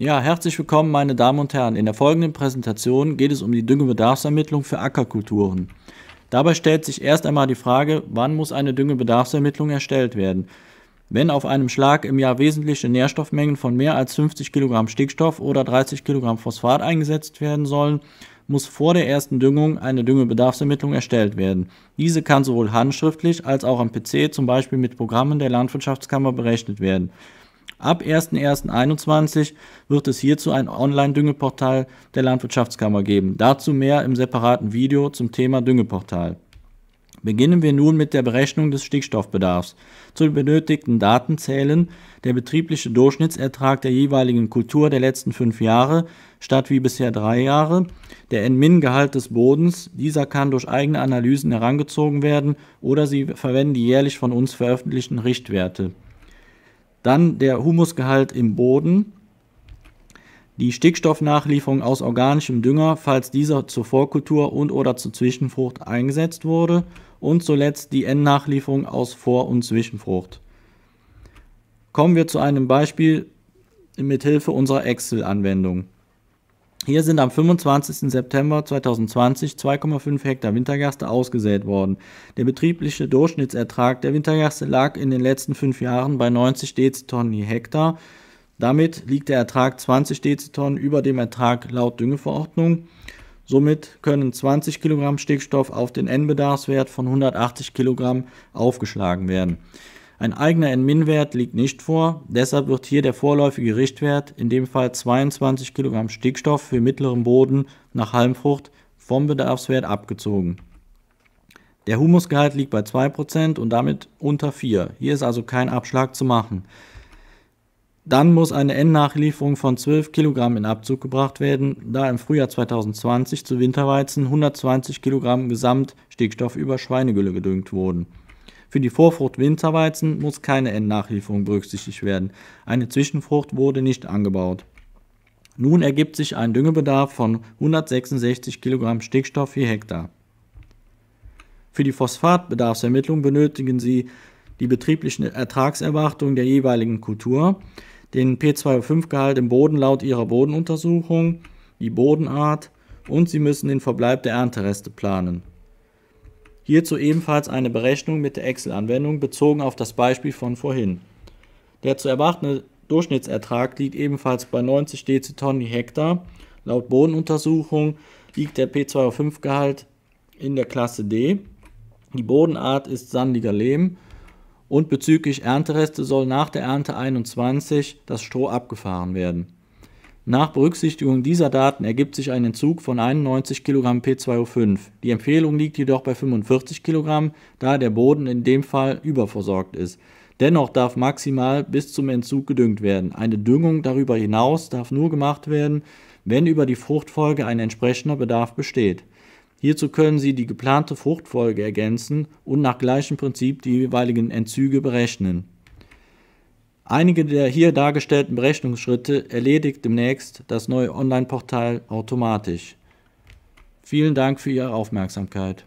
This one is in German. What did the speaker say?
Ja, herzlich willkommen, meine Damen und Herren. In der folgenden Präsentation geht es um die Düngebedarfsermittlung für Ackerkulturen. Dabei stellt sich erst einmal die Frage, wann muss eine Düngebedarfsermittlung erstellt werden? Wenn auf einem Schlag im Jahr wesentliche Nährstoffmengen von mehr als 50 Kilogramm Stickstoff oder 30 Kilogramm Phosphat eingesetzt werden sollen, muss vor der ersten Düngung eine Düngebedarfsermittlung erstellt werden. Diese kann sowohl handschriftlich als auch am PC, zum Beispiel mit Programmen der Landwirtschaftskammer, berechnet werden. Ab 01.01.2021 wird es hierzu ein Online-Düngeportal der Landwirtschaftskammer geben. Dazu mehr im separaten Video zum Thema Düngeportal. Beginnen wir nun mit der Berechnung des Stickstoffbedarfs. Zu den benötigten Daten zählen der betriebliche Durchschnittsertrag der jeweiligen Kultur der letzten fünf Jahre statt wie bisher drei Jahre, der N-Min-Gehalt des Bodens, dieser kann durch eigene Analysen herangezogen werden oder Sie verwenden die jährlich von uns veröffentlichten Richtwerte. Dann der Humusgehalt im Boden. Die Stickstoffnachlieferung aus organischem Dünger, falls dieser zur Vorkultur und oder zur Zwischenfrucht eingesetzt wurde. Und zuletzt die N-Nachlieferung aus Vor- und Zwischenfrucht. Kommen wir zu einem Beispiel mit Hilfe unserer Excel-Anwendung. Hier sind am 25. September 2020 2,5 Hektar Wintergerste ausgesät worden. Der betriebliche Durchschnittsertrag der Wintergerste lag in den letzten fünf Jahren bei 90 Dezitonnen je Hektar. Damit liegt der Ertrag 20 Dezitonnen über dem Ertrag laut Düngeverordnung. Somit können 20 Kilogramm Stickstoff auf den Endbedarfswert von 180 Kilogramm aufgeschlagen werden. Ein eigener n min wert liegt nicht vor, deshalb wird hier der vorläufige Richtwert, in dem Fall 22 kg Stickstoff für mittleren Boden nach Halmfrucht, vom Bedarfswert abgezogen. Der Humusgehalt liegt bei 2% und damit unter 4. Hier ist also kein Abschlag zu machen. Dann muss eine N-Nachlieferung von 12 kg in Abzug gebracht werden, da im Frühjahr 2020 zu Winterweizen 120 kg Gesamtstickstoff über Schweinegülle gedüngt wurden. Für die Vorfrucht Winterweizen muss keine Endnachlieferung berücksichtigt werden. Eine Zwischenfrucht wurde nicht angebaut. Nun ergibt sich ein Düngebedarf von 166 kg Stickstoff je Hektar. Für die Phosphatbedarfsermittlung benötigen Sie die betrieblichen Ertragserwartungen der jeweiligen Kultur, den P2O5-Gehalt im Boden laut Ihrer Bodenuntersuchung, die Bodenart und Sie müssen den Verbleib der Erntereste planen. Hierzu ebenfalls eine Berechnung mit der Excel-Anwendung bezogen auf das Beispiel von vorhin. Der zu erwartende Durchschnittsertrag liegt ebenfalls bei 90 Dezitonnen je Hektar. Laut Bodenuntersuchung liegt der P2O5-Gehalt in der Klasse D. Die Bodenart ist sandiger Lehm und bezüglich Erntereste soll nach der Ernte 21 das Stroh abgefahren werden. Nach Berücksichtigung dieser Daten ergibt sich ein Entzug von 91 kg P2O5. Die Empfehlung liegt jedoch bei 45 kg, da der Boden in dem Fall überversorgt ist. Dennoch darf maximal bis zum Entzug gedüngt werden. Eine Düngung darüber hinaus darf nur gemacht werden, wenn über die Fruchtfolge ein entsprechender Bedarf besteht. Hierzu können Sie die geplante Fruchtfolge ergänzen und nach gleichem Prinzip die jeweiligen Entzüge berechnen. Einige der hier dargestellten Berechnungsschritte erledigt demnächst das neue Online-Portal automatisch. Vielen Dank für Ihre Aufmerksamkeit.